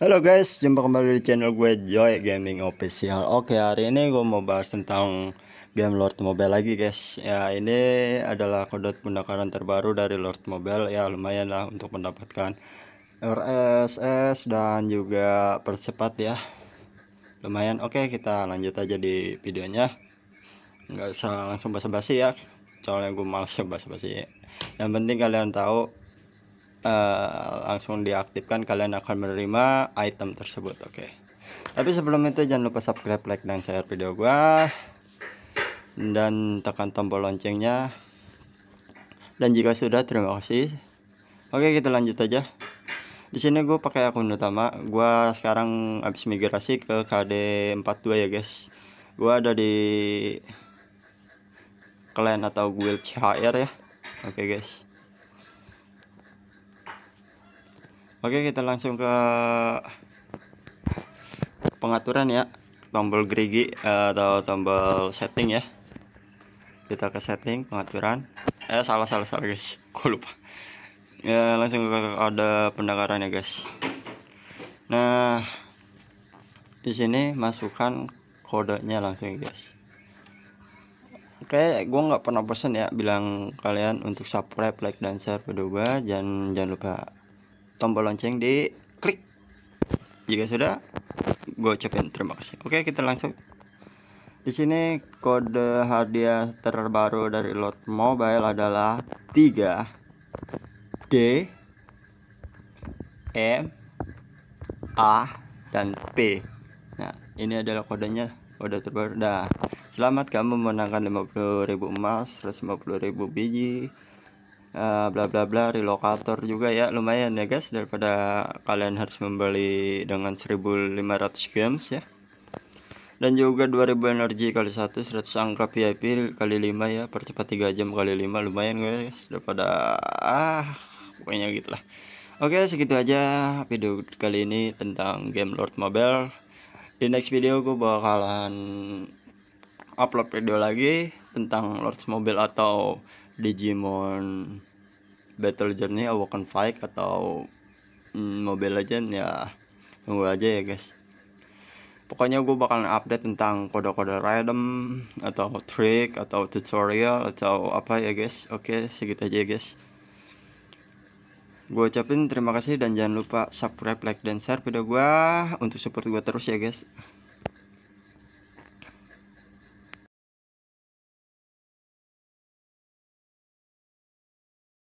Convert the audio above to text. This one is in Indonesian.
Halo guys, jumpa kembali di channel gue Joy Gaming Official. Oke, hari ini gue mau bahas tentang game Lord Mobile lagi guys. Ya, ini adalah kode pendaftaran terbaru dari Lord Mobile. Ya, lumayan lah untuk mendapatkan RSS dan juga percepat ya. Lumayan. Oke, kita lanjut aja di videonya. Enggak usah langsung basa-basi ya. Soalnya gue males basa-basi. Yang penting kalian tahu Eh, langsung diaktifkan kalian akan menerima item tersebut oke okay. tapi sebelum itu jangan lupa subscribe like dan share video gua dan tekan tombol loncengnya dan jika sudah terima kasih oke okay, kita lanjut aja di sini gue pakai akun utama gue sekarang habis migrasi ke KD 42 ya guys gue ada di clan atau guild CHR ya oke okay, guys Oke kita langsung ke pengaturan ya tombol gerigi eh, atau tombol setting ya kita ke setting pengaturan eh salah salah salah guys aku lupa ya langsung ke ada pendengaran ya guys nah di sini masukkan kodenya langsung ya guys oke gua nggak pernah pesen ya bilang kalian untuk subscribe like dan share video gue jangan jangan lupa tombol lonceng di klik jika sudah gue ucapin terima kasih oke kita langsung di sini kode hadiah terbaru dari lot mobile adalah 3 D M e, A dan P nah ini adalah kodenya kode terbaru dah selamat kamu menangkan 50.000 emas 150.000 biji Eh, bla bla bla relokator juga ya lumayan ya guys daripada kalian harus membeli dengan 1500 games ya dan juga 2000 energi kali 1 100 angka VIP kali 5 ya percepat 3 jam kali 5 lumayan guys daripada ah pokoknya gitulah oke segitu aja video kali ini tentang game Lord Mobile di next video gue bakalan upload video lagi tentang Lord Mobile atau Digimon Battle Journey Awaken Fight atau mm, Mobile Legend ya tunggu aja ya guys pokoknya gue bakalan update tentang kode-kode random atau trick atau tutorial atau apa ya guys oke segitu aja ya guys gue ucapin terima kasih dan jangan lupa subscribe like dan share video gue untuk support gue terus ya guys